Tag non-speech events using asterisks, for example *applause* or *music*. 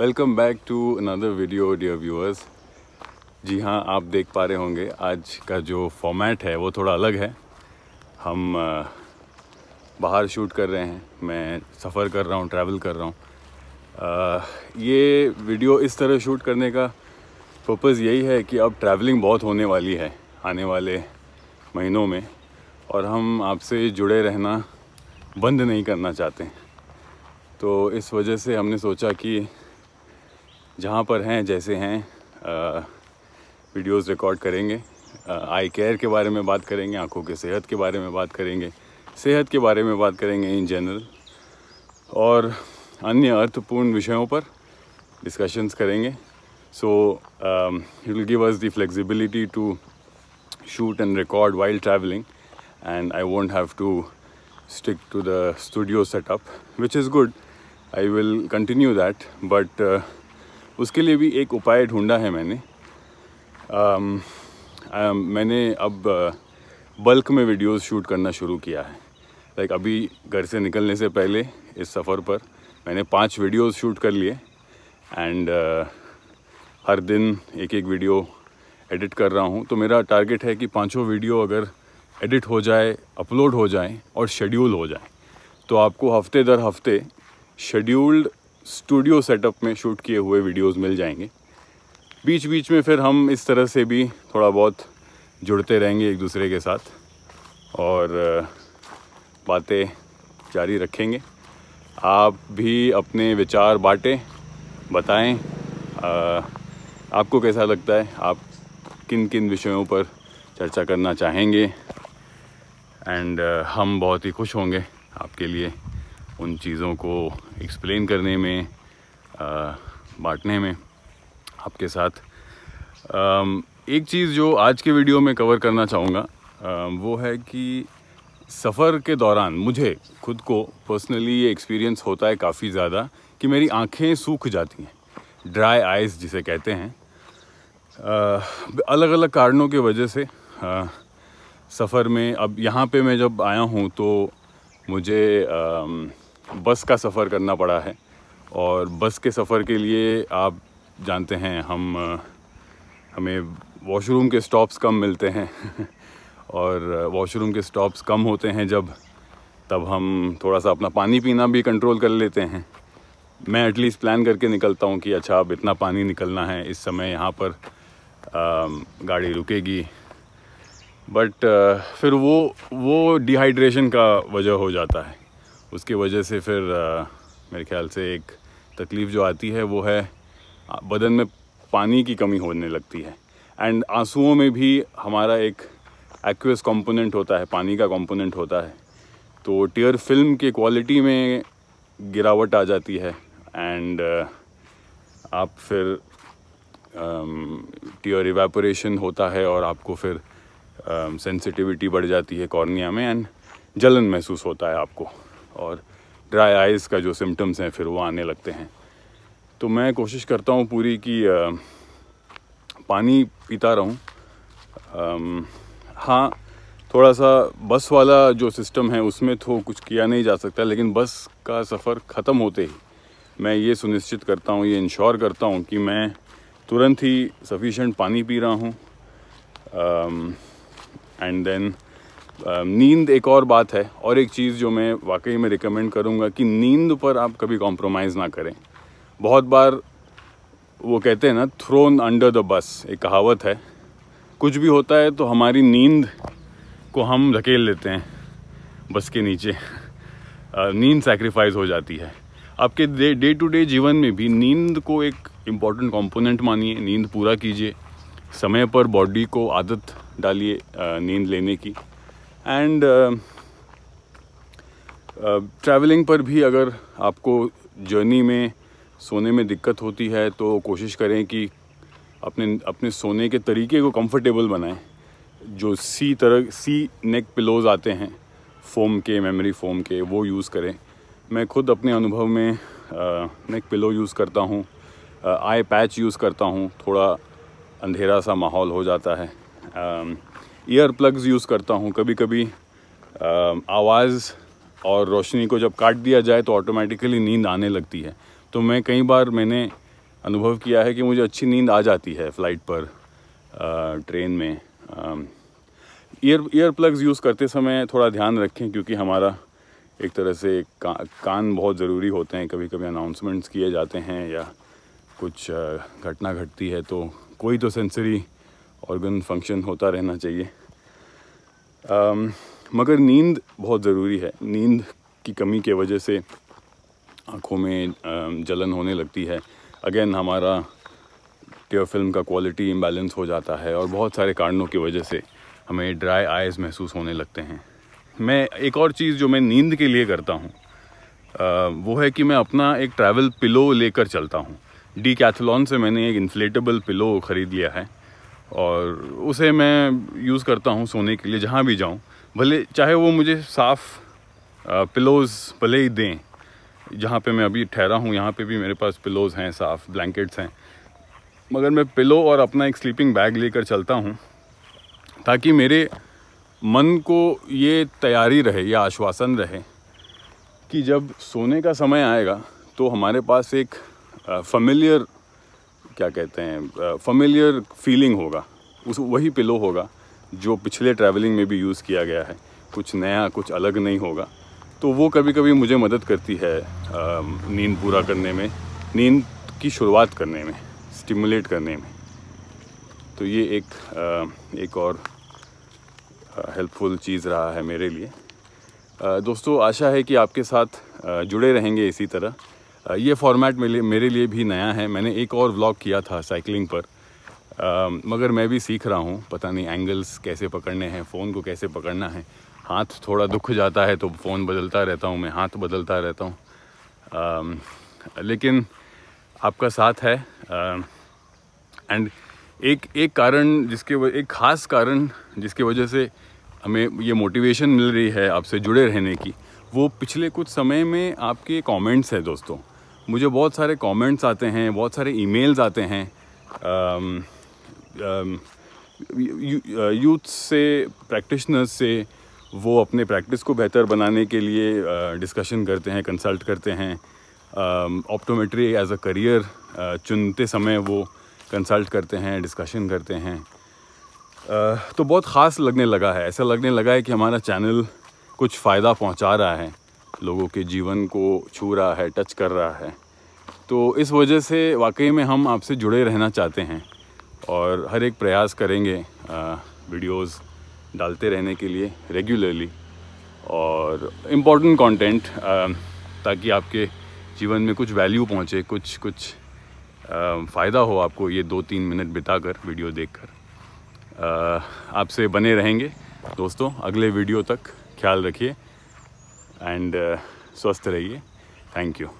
welcome back to another video dear viewers जी हाँ आप देख पा रहे होंगे आज का जो फॉर्मेट है वो थोड़ा अलग है हम बाहर शूट कर रहे हैं मैं सफ़र कर रहा हूँ ट्रैवल कर रहा हूँ ये वीडियो इस तरह शूट करने का पर्पज़ यही है कि अब ट्रैवलिंग बहुत होने वाली है आने वाले महीनों में और हम आपसे जुड़े रहना बंद नहीं करना चाहते तो इस वजह से हमने सोचा कि जहाँ पर हैं जैसे हैं वीडियोस रिकॉर्ड करेंगे आई केयर के बारे में बात करेंगे आंखों के सेहत के बारे में बात करेंगे सेहत के बारे में बात करेंगे इन जनरल और अन्य अर्थपूर्ण विषयों पर डिस्कशंस करेंगे so it will give us the flexibility to shoot and record while travelling and I won't have to stick to the studio setup which is good I will continue that but उसके लिए भी एक उपाय ढूंढा है मैंने आम, आम, मैंने अब बल्क में वीडियोस शूट करना शुरू किया है लाइक अभी घर से निकलने से पहले इस सफ़र पर मैंने पांच वीडियोस शूट कर लिए एंड हर दिन एक एक वीडियो एडिट कर रहा हूँ तो मेरा टारगेट है कि पांचों वीडियो अगर एडिट हो जाए अपलोड हो जाए और शेड्यूल हो जाए तो आपको हफ्ते दर हफ्ते शेड्यूल्ड स्टूडियो सेटअप में शूट किए हुए वीडियोस मिल जाएंगे बीच बीच में फिर हम इस तरह से भी थोड़ा बहुत जुड़ते रहेंगे एक दूसरे के साथ और बातें जारी रखेंगे आप भी अपने विचार बांटें बताएं आ, आपको कैसा लगता है आप किन किन विषयों पर चर्चा करना चाहेंगे एंड हम बहुत ही खुश होंगे आपके लिए उन चीज़ों को एक्सप्लेन करने में बांटने में आपके साथ एक चीज़ जो आज के वीडियो में कवर करना चाहूँगा वो है कि सफ़र के दौरान मुझे खुद को पर्सनली ये एक्सपीरियंस होता है काफ़ी ज़्यादा कि मेरी आँखें सूख जाती हैं ड्राई आइज़ जिसे कहते हैं अलग अलग कारणों की वजह से सफ़र में अब यहाँ पे मैं जब आया हूँ तो मुझे आ, बस का सफ़र करना पड़ा है और बस के सफ़र के लिए आप जानते हैं हम हमें वॉशरूम के स्टॉप्स कम मिलते हैं *laughs* और वॉशरूम के स्टॉप्स कम होते हैं जब तब हम थोड़ा सा अपना पानी पीना भी कंट्रोल कर लेते हैं मैं एटलीस्ट प्लान करके निकलता हूँ कि अच्छा अब इतना पानी निकलना है इस समय यहाँ पर गाड़ी रुकेगी बट फिर वो वो डिहाइड्रेशन का वजह हो जाता है उसकी वजह से फिर आ, मेरे ख्याल से एक तकलीफ़ जो आती है वो है बदन में पानी की कमी होने लगती है एंड आंसुओं में भी हमारा एक एक्वस कंपोनेंट होता है पानी का कंपोनेंट होता है तो टीयर फिल्म के क्वालिटी में गिरावट आ जाती है एंड आप फिर टीयर इवेपोरेशन होता है और आपको फिर सेंसिटिविटी बढ़ जाती है कॉर्निया में एंड जलन महसूस होता है आपको और ड्राई आइज़ का जो सिम्टम्स हैं फिर वो आने लगते हैं तो मैं कोशिश करता हूँ पूरी कि पानी पीता रहूँ हाँ थोड़ा सा बस वाला जो सिस्टम है उसमें तो कुछ किया नहीं जा सकता लेकिन बस का सफ़र ख़त्म होते ही मैं ये सुनिश्चित करता हूँ ये इंश्योर करता हूँ कि मैं तुरंत ही सफिशेंट पानी पी रहा हूँ एंड देन नींद एक और बात है और एक चीज़ जो मैं वाकई में रिकमेंड करूँगा कि नींद पर आप कभी कॉम्प्रोमाइज़ ना करें बहुत बार वो कहते हैं ना थ्रोन अंडर द बस एक कहावत है कुछ भी होता है तो हमारी नींद को हम धकेल लेते हैं बस के नीचे नींद सेक्रीफाइस हो जाती है आपके डे डे टू डे जीवन में भी नींद को एक इम्पॉर्टेंट कॉम्पोनेंट मानिए नींद पूरा कीजिए समय पर बॉडी को आदत डालिए नींद लेने की एंड ट्रैवलिंग uh, uh, पर भी अगर आपको जर्नी में सोने में दिक्कत होती है तो कोशिश करें कि अपने अपने सोने के तरीके को कंफर्टेबल बनाएं जो सी तरह सी नेक पिलोज आते हैं फ़ोम के मेमोरी फ़ोम के वो यूज़ करें मैं खुद अपने अनुभव में नेक पिलो यूज़ करता हूँ आई पैच यूज़ करता हूँ थोड़ा अंधेरा सा माहौल हो जाता है आ, um, ईयर प्लग्स यूज़ करता हूँ कभी कभी आवाज़ और रोशनी को जब काट दिया जाए तो ऑटोमेटिकली नींद आने लगती है तो मैं कई बार मैंने अनुभव किया है कि मुझे अच्छी नींद आ जाती है फ़्लाइट पर ट्रेन में ईयर ईयर प्लग्स यूज़ करते समय थोड़ा ध्यान रखें क्योंकि हमारा एक तरह से का, कान बहुत ज़रूरी होते हैं कभी कभी अनाउंसमेंट्स किए जाते हैं या कुछ घटना घटती है तो कोई तो सेंसरी ऑर्गन फंक्शन होता रहना चाहिए um, मगर नींद बहुत ज़रूरी है नींद की कमी के वजह से आँखों में जलन होने लगती है अगेन हमारा टेयर फिल्म का क्वालिटी इम्बैलेंस हो जाता है और बहुत सारे कारणों की वजह से हमें ड्राई आइज़ महसूस होने लगते हैं मैं एक और चीज़ जो मैं नींद के लिए करता हूँ वो है कि मैं अपना एक ट्रैवल पिलो लेकर चलता हूँ डी कैथलॉन से मैंने एक इन्फ्लेटेबल पिलो ख़रीद लिया है और उसे मैं यूज़ करता हूँ सोने के लिए जहाँ भी जाऊँ भले चाहे वो मुझे साफ़ पिलोज़ भले ही दें जहाँ पे मैं अभी ठहरा हूँ यहाँ पे भी मेरे पास पिलोज़ हैं साफ़ ब्लैंकेट्स हैं मगर मैं पिलो और अपना एक स्लीपिंग बैग लेकर चलता हूँ ताकि मेरे मन को ये तैयारी रहे या आश्वासन रहे कि जब सोने का समय आएगा तो हमारे पास एक फमिलियर क्या कहते हैं फमिलियर फीलिंग होगा उस वही पिलो होगा जो पिछले ट्रैवलिंग में भी यूज़ किया गया है कुछ नया कुछ अलग नहीं होगा तो वो कभी कभी मुझे मदद करती है नींद पूरा करने में नींद की शुरुआत करने में स्टिमुलेट करने में तो ये एक एक और हेल्पफुल चीज़ रहा है मेरे लिए दोस्तों आशा है कि आपके साथ जुड़े रहेंगे इसी तरह ये फॉर्मेट मेरे लिए भी नया है मैंने एक और व्लॉग किया था साइकिलिंग पर मगर मैं भी सीख रहा हूँ पता नहीं एंगल्स कैसे पकड़ने हैं फ़ोन को कैसे पकड़ना है हाथ थोड़ा दुख जाता है तो फ़ोन बदलता रहता हूँ मैं हाथ बदलता रहता हूँ लेकिन आपका साथ है एंड एक एक कारण जिसके एक ख़ास कारण जिसके वजह से हमें ये मोटिवेशन मिल रही है आपसे जुड़े रहने की वो पिछले कुछ समय में आपके कमेंट्स हैं दोस्तों मुझे बहुत सारे कमेंट्स आते हैं बहुत सारे ईमेल्स आते हैं um, um, यूथ uh, से प्रैक्टिशनर्स से वो अपने प्रैक्टिस को बेहतर बनाने के लिए डिस्कशन uh, करते हैं कंसल्ट करते हैं ऑप्टोमेट्री एज अ करियर चुनते समय वो कंसल्ट करते हैं डिस्कशन करते हैं uh, तो बहुत ख़ास लगने लगा है ऐसा लगने लगा है कि हमारा चैनल कुछ फ़ायदा पहुंचा रहा है लोगों के जीवन को छू रहा है टच कर रहा है तो इस वजह से वाकई में हम आपसे जुड़े रहना चाहते हैं और हर एक प्रयास करेंगे वीडियोस डालते रहने के लिए रेगुलरली और इम्पॉर्टेंट कंटेंट ताकि आपके जीवन में कुछ वैल्यू पहुँचे कुछ कुछ फ़ायदा हो आपको ये दो तीन मिनट बिताकर वीडियो देखकर आपसे बने रहेंगे दोस्तों अगले वीडियो तक ख्याल रखिए एंड uh, स्वस्थ रहिए थैंक यू